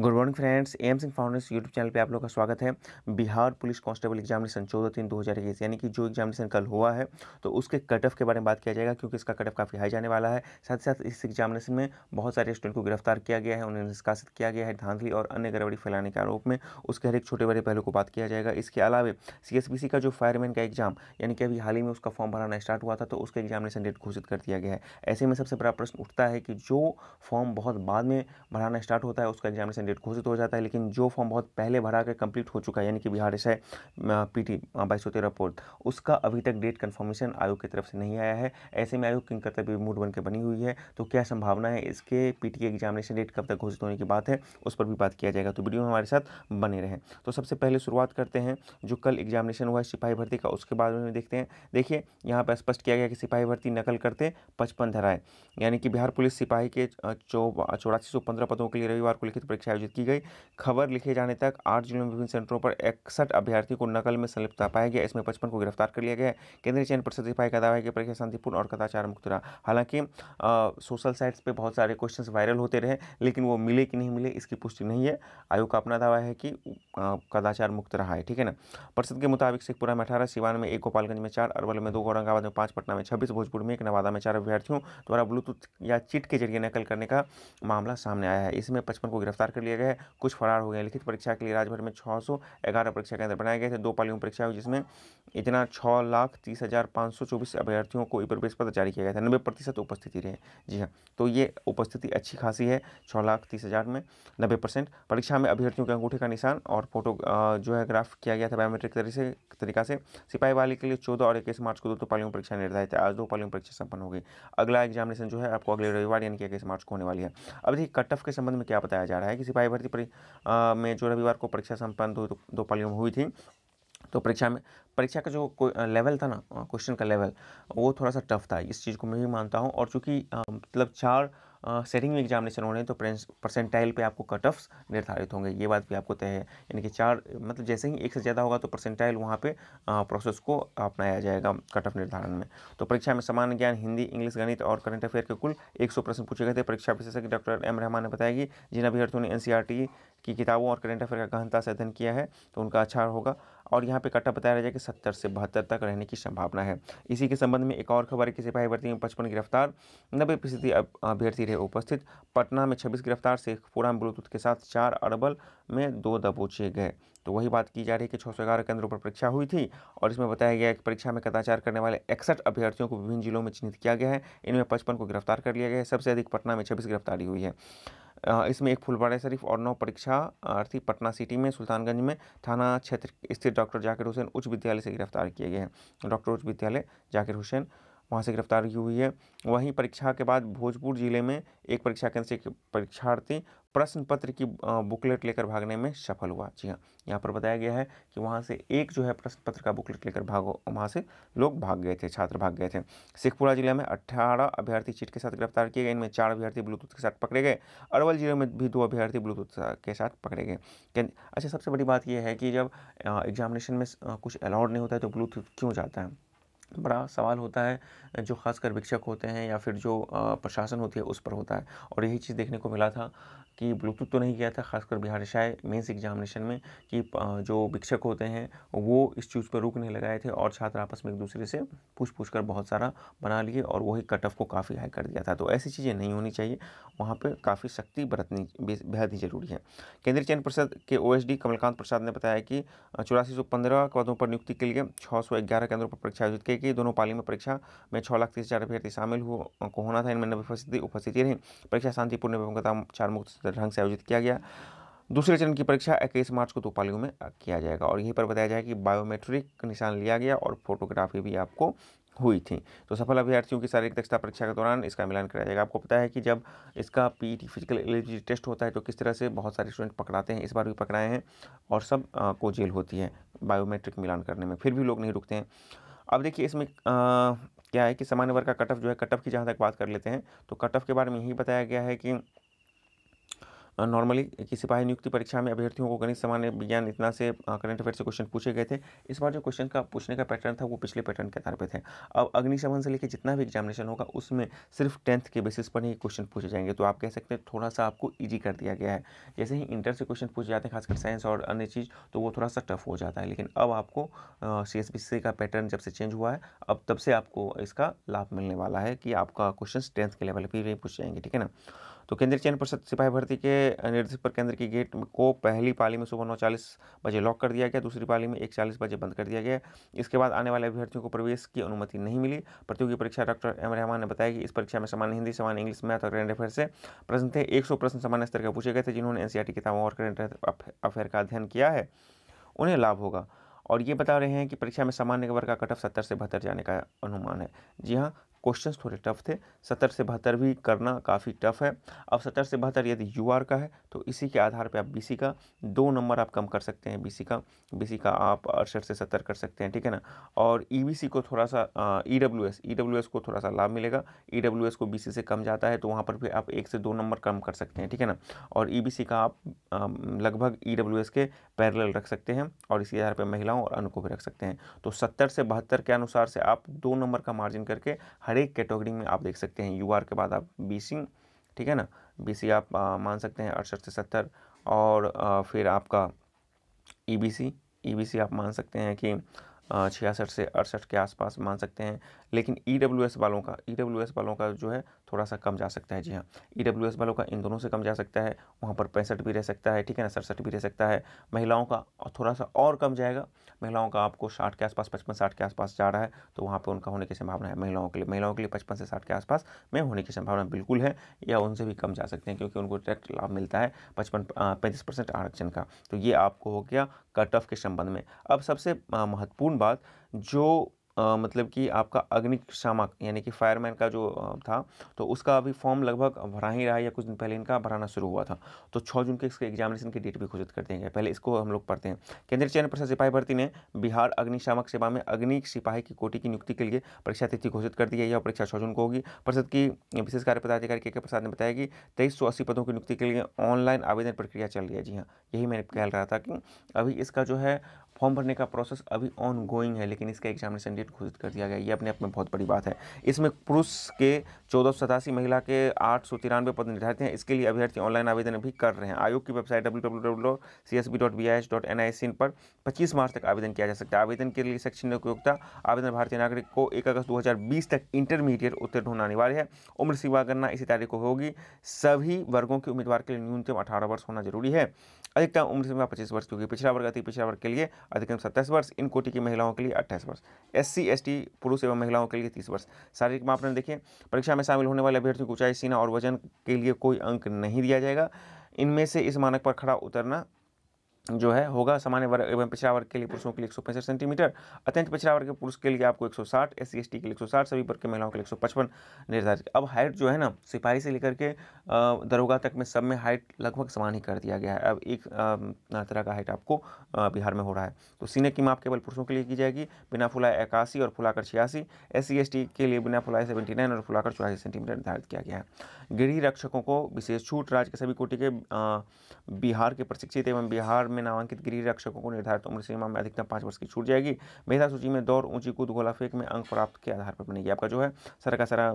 good morning friends M Singh foundation YouTube channel पे आप लोग का स्वागत है बिहार पुलिस कांस्टेबल एग्जामिनेशन चौदह तीन दो हज़ार इक्कीस यानी कि जो एग्जामिनेशन कल हुआ है तो उसके कट ऑफ के बारे में बात किया जाएगा क्योंकि इसका कट ऑफ काफ़ी हाई जाने वाला है साथ ही साथ इस एग्जामिनेशन में बहुत सारे स्टूडेंट को गिरफ्तार किया गया है उन्हें निष्कासित किया गया है धांधली और अन्य गड़बड़ी फैलाने के आरोप में उसके हर एक छोटे बड़े पहलू को बात किया जाएगा इसके अलावा सी का जो फायरमैन का एग्जाम यानी कि अभी हाल ही में उसका फॉर्म भराना स्टार्ट हुआ था तो उसका एग्जामिनेशन डेट घोषित कर दिया गया है ऐसे में सबसे बड़ा प्रश्न उठता है कि जो फॉर्म बहुत बाद में भराना स्टार्ट होता है उसका एग्जामिनेशन कैंडिडेट घोषित हो जाता है लेकिन जो फॉर्म बहुत पहले भरा के कंप्लीट हो चुका है यानी कि बिहार एसआई पीटी बाईस सौ तेरह पोर्ट उसका अभी तक डेट कन्फर्मेशन आयोग की तरफ से नहीं आया है ऐसे में आयोग किन कर्तव्य मूड बन के बनी हुई है तो क्या संभावना है इसके पी टी एग्जामिनेशन डेट कब तक घोषित होने की बात है उस पर भी बात किया जाएगा तो वीडियो में हमारे साथ बने रहें तो सबसे पहले शुरुआत करते हैं जो कल एग्जामिनेशन हुआ है सिपाही भर्ती का उसके बाद में देखते हैं देखिए यहाँ पर स्पष्ट किया गया कि सिपाही भर्ती नकल करते पचपन धराए यानी कि बिहार पुलिस सिपाही के चौरासी सौ पंद्रह पदों के लिए रविवार को लिखित परीक्षा आयोजित की गई खबर लिखे जाने तक आठ जिलों में विभिन्न सेंटरों पर इकसठ अभ्यर्थी को नकल में संलिप्त पाया गया इसमें पचपन को गिरफ्तार कर लिया गया केंद्रीय चयन परिषद सिपाही का दावा है कि परीक्षा शांतिपूर्ण और कदाचार मुक्त रहा हालांकि सोशल साइट्स पर बहुत सारे क्वेश्चन वायरल होते रहे लेकिन वो मिले कि नहीं मिले इसकी पुष्टि नहीं है आयोग का अपना दावा है कि कदाचार मुक्त रहा है ठीक है ना परिषद के मुताबिक शेखपुरा में अठारह सिवान में एक गोपालगंज में चार अरवल में दो औरंगाबाद में पाँच पटना में छब्बीस भोजपुर में एक नवादा में चार अभ्यर्थियों द्वारा ब्लूटूथ या चिट के जरिए नकल करने का मामला सामने आया है इसमें पचपन को गिरफ्तार कर लिए गए कुछ फरार हो गए लिखित परीक्षा के लिए राज्य भर में छः परीक्षा केंद्र बनाए गए थे दो पालियों परीक्षा हुई जिसमें इतना छः लाख तीस हज़ार पाँच सौ चौबीस अभ्यर्थियों को प्रवेश पत्र जारी किया गया था नब्बे प्रतिशत उपस्थिति रहे जी हाँ तो ये उपस्थिति अच्छी खासी है छः लाख तीस हज़ार में नब्बे परसेंट परीक्षा में अभ्यर्थियों के अंगूठे का निशान और फोटो जो है ग्राफ किया गया था बायोमेट्रिक तरीके तरीका से सिपाही वाले के लिए चौदह और इक्कीस मार्च को दो तो पालियों परीक्षा निर्धारित है आज दो पालियों परीक्षा संपन्न हो गई अगला एग्जामिनेशन जो है आपको अगले रविवार यानी कि इक्कीस मार्च को होने वाली है अभी कट ऑफ के संबंध में क्या बताया जा रहा है कि सिपाही भर्ती में जो रविवार को परीक्षा संपन्न दो, दो पालियों में हुई थी तो परीक्षा में परीक्षा का जो लेवल था ना क्वेश्चन का लेवल वो थोड़ा सा टफ था इस चीज़ को मैं भी मानता हूँ और चूँकि मतलब चार सेटिंग में एग्जामिनेशन होने तो परसेंटाइल पे आपको कट ऑफ्स निर्धारित होंगे ये बात भी आपको तय है यानी कि चार मतलब जैसे ही एक से ज़्यादा होगा तो परसेंटाइल वहाँ पे प्रोसेस को अपनाया जाएगा कट ऑफ निर्धारण में तो परीक्षा में सामान्य ज्ञान हिंदी इंग्लिश गणित और करंट अफेयर के कुल एक प्रश्न पूछे गए थे परीक्षा विशेषज्ञ डॉक्टर एम रहमान ने बताया कि जिन अभ्यर्थियों ने एन e की किताबों और करंट अफेयर का गहनता से अध्ययन किया है तो उनका अच्छा होगा और यहाँ पे कटा बताया जाए कि सत्तर से बहत्तर तक रहने की संभावना है इसी के संबंध में एक और खबर है कि सिपाही भर्ती में पचपन गिरफ्तार नब्बे फीसदी अभ्यर्थी रहे उपस्थित पटना में छब्बीस गिरफ्तार से पूरा ब्लूटूथ के साथ चार अरबल में दो दबोचे गए तो वही बात की जा रही है कि छः सौ ग्यारह केंद्रों पर परीक्षा हुई थी और इसमें बताया गया कि परीक्षा में कदाचार करने वाले इकसठ अभ्यर्थियों को विभिन्न जिलों में चिन्हित किया गया है इनमें पचपन को गिरफ्तार कर लिया गया है सबसे अधिक पटना में छब्बीस गिरफ्तारी हुई है इसमें एक फुलवाड़ा शरीफ और नौ परीक्षार्थी पटना सिटी में सुल्तानगंज में थाना क्षेत्र स्थित डॉक्टर जाकिर हुसैन उच्च विद्यालय से गिरफ्तार किए गए हैं डॉक्टर उच्च विद्यालय जाकिर हुसैन वहाँ से गिरफ्तार की हुई है वहीं परीक्षा के बाद भोजपुर जिले में एक परीक्षा केंद्र से परीक्षार्थी प्रश्न पत्र की बुकलेट लेकर भागने में सफल हुआ जी हाँ यहाँ पर बताया गया है कि वहाँ से एक जो है प्रश्न पत्र का बुकलेट लेकर भागो वहाँ से लोग भाग गए थे छात्र भाग गए थे शेखपुरा जिले में अट्ठारह अभ्यर्थी चीट के साथ गिरफ्तार किए गए इनमें चार अभ्यर्थी ब्लूटूथ के साथ पकड़े गए अरवल जिले में भी दो अभ्यर्थी ब्लूटूथ के साथ पकड़े गए अच्छा सबसे बड़ी बात यह है कि जब एग्जामिनेशन में कुछ अलाउड नहीं होता है तो ब्लूटूथ क्यों जाता है तो बड़ा सवाल होता है जो खासकर विक्षक होते हैं या फिर जो प्रशासन होती है उस पर होता है और यही चीज़ देखने को मिला था कि ब्लूटूथ तो नहीं गया था खासकर बिहार शाय मेंस एग्जामिनेशन में कि जो शिक्षक होते हैं वो इस चीज़ पर रोक नहीं लगाए थे और छात्र आपस में एक दूसरे से पूछ पूछ कर बहुत सारा बना लिए और वही कट ऑफ को काफ़ी हाई कर दिया था तो ऐसी चीज़ें नहीं होनी चाहिए वहाँ पर काफ़ी सख्ती बरतनी बेहद ही जरूरी है केंद्रीय चयन परिषद के ओ कमलकांत प्रसाद ने बताया कि चौरासी सौ पंद्रह पदों पर नियुक्ति के लिए छः सौ ग्यारह केंद्रों पर परीक्षा आयोजित की गई दोनों पाली में परीक्षा में छः लाख तीस हज़ार अभ्यर्थी शामिल हो को होना था इनमें नब्बे फीसदी उपस्थिति रही परीक्षा शांतिपूर्ण एवं चार मुक्त ढंग से आयोजित किया गया दूसरे चरण की परीक्षा इक्कीस मार्च को दो पालियों में किया जाएगा और यहीं पर बताया जाए कि बायोमेट्रिक निशान लिया गया और फोटोग्राफी भी आपको हुई थी तो सफल अभ्यर्थियों की शारीरिक दक्षता परीक्षा के दौरान इसका मिलान कराया जाएगा आपको पता है कि जब इसका पीटी फिजिकल एलिजिबिलिटी टेस्ट होता है तो किस तरह से बहुत सारे स्टूडेंट पकड़ाते हैं इस बार भी पकड़ाए हैं और सब आ, को जेल होती है बायोमेट्रिक मिलान करने में फिर भी लोग नहीं रुकते हैं अब देखिए इसमें आ, क्या है कि सामान्य वर्ग का कटअफ जो है कटअप की जहाँ तक बात कर लेते हैं तो कटअफ के बारे में यही बताया गया है कि नॉर्मली की सिपाही नियुक्ति परीक्षा में अभ्यर्थियों को गणित सामान्य विज्ञान इतना से करंट अफेयर से क्वेश्चन पूछे गए थे इस बार जो क्वेश्चन का पूछने का पैटर्न था वो पिछले पैटर्न के आधार पर थे अब अग्निशमन से लेकर जितना भी एग्जामिनेशन होगा उसमें सिर्फ टेंथ के बेसिस पर ही क्वेश्चन पूछे जाएंगे तो आप कह सकते हैं थोड़ा सा आपको ईजी कर दिया गया है जैसे ही इंटर से क्वेश्चन पूछे जाते हैं खासकर साइंस और अन्य चीज़ तो वो थोड़ा सा टफ हो जाता है लेकिन अब आपको सी एस बी सी का पैटर्न जब से चेंज हुआ है अब तब से आपको इसका लाभ मिलने वाला है कि आपका क्वेश्चन टेंथ के लेवल पर भी पूछ जाएंगे ठीक है ना तो केंद्रीय चयन परिषद सिपाही भर्ती के निर्देश पर केंद्र की गेट को पहली पाली में सुबह नौ चालीस बजे लॉक कर दिया गया दूसरी पाली में एक चालीस बजे बंद कर दिया गया इसके बाद आने वाले अभ्यर्थियों को प्रवेश की अनुमति नहीं मिली प्रतियोगी परीक्षा डॉक्टर एम रहमान ने बताया कि इस परीक्षा में सामान्य हिंदी सामान्य इंग्लिश मैथ और करंट अफेयर से प्रश्न थे एक प्रश्न सामान्य स्तर के पूछे गए थे जिन्होंने एनसीईआरटी किताबों और करंट अफेयर का अध्ययन किया है उन्हें लाभ होगा और ये बता रहे हैं कि परीक्षा में सामान्य वर्ग का कटअप सत्तर से बहत्तर जाने का अनुमान है जी हाँ क्वेश्चन थोड़े टफ थे सत्तर से बहत्तर भी करना काफ़ी टफ है अब सत्तर से बहत्तर यदि यू का है तो इसी के आधार पर आप बी का दो नंबर आप कम कर सकते हैं बी का बी का आप अड़सठ से सत्तर कर सकते हैं ठीक है ना और ई e को थोड़ा सा E W S S E W को थोड़ा सा लाभ मिलेगा ई डब्ल्यू एस को बी से कम जाता है तो वहाँ पर भी आप एक से दो नंबर कम कर सकते हैं ठीक है ना और ई e का आप लगभग ई डब्ल्यू एस के पैरेलल रख सकते हैं और इसी आधार पर महिलाओं और अनु को भी रख सकते हैं तो सत्तर से बहत्तर के अनुसार से आप दो नंबर का मार्जिन करके हर हर एक कैटेगरी में आप देख सकते हैं यू के बाद आप बी ठीक है ना बी आप आ, मान सकते हैं अड़सठ से सत्तर और आ, फिर आपका ई e बी e आप मान सकते हैं कि छियासठ से अड़सठ के आसपास मान सकते हैं लेकिन ई e वालों का ई वालों का जो है थोड़ा सा कम जा सकता है जी हाँ ई डब्ल्यू एस वालों का इन दोनों से कम जा सकता है वहाँ पर पैंसठ भी रह सकता है ठीक है ना सड़सठ भी रह सकता है महिलाओं का थोड़ा सा और कम जाएगा महिलाओं का आपको साठ के आसपास पचपन साठ के आसपास जा रहा है तो वहाँ पर उनका होने की संभावना है महिलाओं के लिए महिलाओं के लिए पचपन से साठ के आसपास में होने की संभावना बिल्कुल है या उनसे भी कम जा सकते हैं क्योंकि उनको डायरेक्ट लाभ मिलता है पचपन पैंतीस परसेंट आरक्षण का तो ये आपको हो गया कट ऑफ के संबंध में अब सबसे महत्वपूर्ण बात जो आ, मतलब कि आपका अग्निशामक यानी कि फायरमैन का जो था तो उसका अभी फॉर्म लगभग भरा ही रहा है या कुछ दिन पहले इनका भराना शुरू हुआ था तो छः जून के इसके एग्जामिनेशन की डेट भी घोषित कर देंगे पहले इसको हम लोग पढ़ते हैं केंद्रीय चयन प्रसाद सिपाही भर्ती ने बिहार अग्निशामक सेवा में अग्नि सिपाही की कोटि की नियुक्ति के लिए परीक्षा तिथि घोषित कर दी है यह परीक्षा छः जून को होगी परिषद की विशेष कार्य पदाधिकारी के के प्रसाद ने बताया कि तेईस पदों की नियुक्ति के लिए ऑनलाइन आवेदन प्रक्रिया चल रही है जी हाँ यही मैंने कह रहा था कि अभी इसका जो है फॉर्म भरने का प्रोसेस अभी ऑन गोइंग है लेकिन इसका एग्जामिनेशन डेट घोषित कर दिया गया ये अपने आप में बहुत बड़ी बात है इसमें पुरुष के चौदह महिला के आठ पद निर्धारित हैं इसके लिए अभ्यर्थी ऑनलाइन आवेदन भी कर रहे हैं आयोग की वेबसाइट डब्ल्यू पर 25 मार्च तक आवेदन किया जा सकता है आवेदन के लिए शैक्षणिक योग्यता आवेदन भारतीय नागरिक को एक अगस्त दो तक इंटरमीडिएट उत्तीर्ण होना अनिवार्य है उम्र सीमा गणना इसी तारीख को होगी सभी वर्गों के उम्मीदवार के लिए न्यूनतम अठारह वर्ष होना जरूरी है अधिकतम उम्र सीमा पच्चीस वर्ष की होगी पिछड़ा वर्ग अति पिछड़ा वर्ग के लिए अधिकतम सत्ताईस वर्ष इन कोटि की महिलाओं के लिए अट्ठाईस वर्ष एस सी एस पुरुष एवं महिलाओं के लिए तीस वर्ष शारीरिक मापदंड देखिए परीक्षा में शामिल होने वाले अभ्यर्थियों को ऊंचाई सीना और वजन के लिए कोई अंक नहीं दिया जाएगा इनमें से इस मानक पर खड़ा उतरना जो है होगा सामान्य वर्ग एवं पिछड़ा वर्ग के लिए पुरुषों के लिए एक सेंटीमीटर अत्यंत पिछड़ा वर्ग के पुरुष के लिए आपको 160 एस सी के लिए 160 सभी वर्ग के महिलाओं के लिए 155 निर्धारित अब हाइट जो है ना सिपाही से लेकर के दरोगा तक में सब में हाइट लगभग समान ही कर दिया गया है अब एक तरह का हाइट आपको बिहार में हो रहा है तो सीने की माप केवल पुरुषों के लिए की जाएगी बिना फुलाए इक्यासी और फुलाकर छियासी एस सी के लिए बिना फुलाए सेवेंटी और फुलाकर चौरासी सेंटीमीटर निर्धारित किया गया है गृह रक्षकों को विशेष छूट राज्य के सभी कोटि के बिहार के प्रशिक्षित एवं बिहार में नामांकित गृह रक्षकों को निर्धारित उम्र सीमा में अधिकतम पाँच वर्ष की छूट जाएगी मेधा सूची में दौड़ ऊंची कूद गोला फेंक में अंक प्राप्त के आधार पर बनेगी आपका जो है सारा का सारा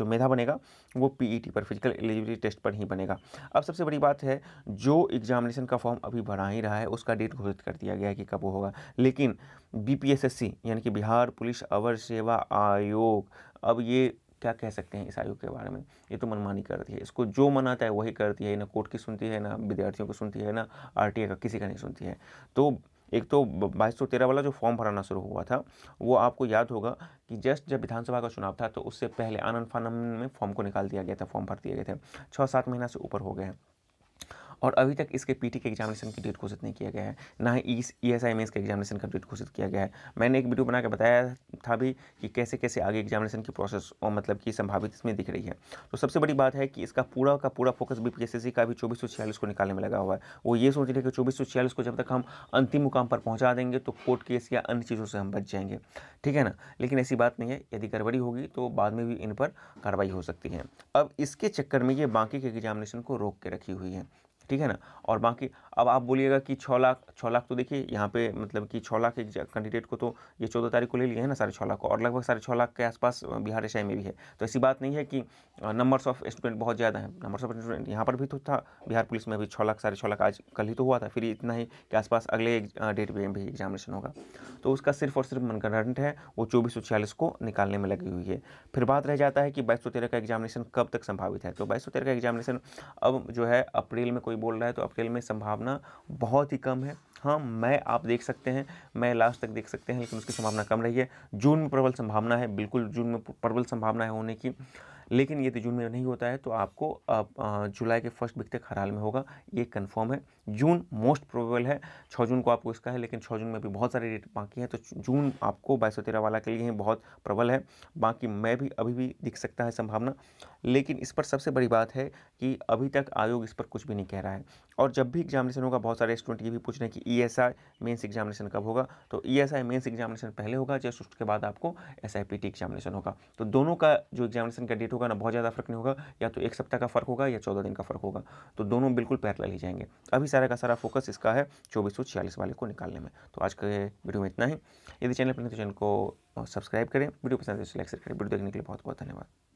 जो मेधा बनेगा वो पीईटी e पर फिजिकल एलिजिबिलिटी टेस्ट पर ही बनेगा अब सबसे बड़ी बात है जो एग्जामिनेशन का फॉर्म अभी भरा ही रहा है उसका डेट घोषित कर दिया गया है कि कब वो होगा लेकिन बी यानी कि बिहार पुलिस अवर सेवा आयोग अब ये क्या कह सकते हैं इस आयोग के बारे में ये तो मनमानी करती है इसको जो मनाता है वही करती है ना कोर्ट की सुनती है ना विद्यार्थियों की सुनती है ना आर का किसी का नहीं सुनती है तो एक तो बाईस सौ तेरह वाला जो फॉर्म भराना शुरू हुआ था वो आपको याद होगा कि जस्ट जब विधानसभा का चुनाव था तो उससे पहले आनंद फानंद में फॉर्म को निकाल दिया गया था फॉर्म भर दिए गए थे छः सात महीना से ऊपर हो गए हैं और अभी तक इसके पीटी के एग्जामिनेशन की डेट घोषित नहीं किया गया है ना ही ई एस आई में इसके एग्जामिनेशन का डेट घोषित किया गया है मैंने एक वीडियो बना के बताया था भी कि कैसे कैसे आगे एग्जामिनेशन की प्रोसेस और मतलब कि संभावित इसमें दिख रही है तो सबसे बड़ी बात है कि इसका पूरा का पूरा फोकस बी का भी चौबीस को निकालने में लगा हुआ है वो ये सोच रहे हैं कि चौबीस को जब तक हम अंतिम मुकाम पर पहुँचा देंगे तो कोर्ट केस या अन्य चीज़ों से हम बच जाएंगे ठीक है ना लेकिन ऐसी बात नहीं है यदि गड़बड़ी होगी तो बाद में भी इन पर कार्रवाई हो सकती है अब इसके चक्कर में ये बाकी के एग्जामिनेशन को रोक के रखी हुई है ठीक है ना और बाकी अब आप बोलिएगा कि छः लाख छः लाख तो देखिए यहाँ पे मतलब कि छः लाख एक कैंडिडेट को तो ये चौदह तारीख को ले लिए है ना साढ़े छः लाख को और लगभग साढ़े छः लाख के आसपास बिहार एशाई में भी है तो ऐसी बात नहीं है कि नंबर्स ऑफ स्टूडेंट बहुत ज़्यादा है नंबर्स ऑफ स्टूडेंट यहाँ पर भी तो था बिहार पुलिस में भी छः लाख साढ़े छः लाख आज कल ही तो हुआ था फिर इतना ही के आसपास अगले डेट में भी एग्जामिनेशन होगा तो उसका सिर्फ और सिर्फ मनगणन है वो चौबीस सौ को निकालने में लगी हुई है फिर बात रह जाता है कि बाईस सौ का एग्जामिनेशन कब तक संभावित है तो बाईस सौ का एग्जामिनेशन अब जो है अप्रैल में कोई कोई बोल रहा है तो अप्रैल में संभावना बहुत ही कम है हाँ मैं आप देख सकते हैं मैं लास्ट तक देख सकते हैं लेकिन उसकी संभावना कम रही है जून में प्रबल संभावना है बिल्कुल जून में प्रबल संभावना है होने की लेकिन यदि जून में नहीं होता है तो आपको जुलाई के फर्स्ट वीक तक हर हाल में होगा ये कंफर्म है जून मोस्ट प्रोबेबल है छः जून को आपको इसका है लेकिन छः जून में भी बहुत सारे डेट बाकी हैं तो जून आपको बाईस सौ तेरह वाला के लिए बहुत प्रबल है बाकी मैं भी अभी भी दिख सकता है संभावना लेकिन इस पर सबसे बड़ी बात है कि अभी तक आयोग इस पर कुछ भी नहीं कह रहा है और जब भी एग्जामिनेशन होगा बहुत सारे स्टूडेंट ये भी पूछ रहे हैं कि E S I mains examination कब होगा तो E S I mains examination पहले होगा जैसे उसके बाद आपको S I P T examination होगा तो दोनों का जो एग्जामिनेशन का डेट होगा ना बहुत ज़्यादा फर्क नहीं होगा या तो एक सप्ताह का फर्क होगा या चौदह दिन का फर्क होगा तो दोनों बिल्कुल पैरल ही जाएंगे अभी सारा का सारा फोकस इसका है चौबीस सौ छियालीस वाले को निकालने में तो आज के वीडियो में इतना ही यदि चैनल पर नहीं तो चैनल को सब्सक्राइब करें वीडियो पसंद है तो लाइक करें वीडियो देखने के लिए बहुत बहुत धन्यवाद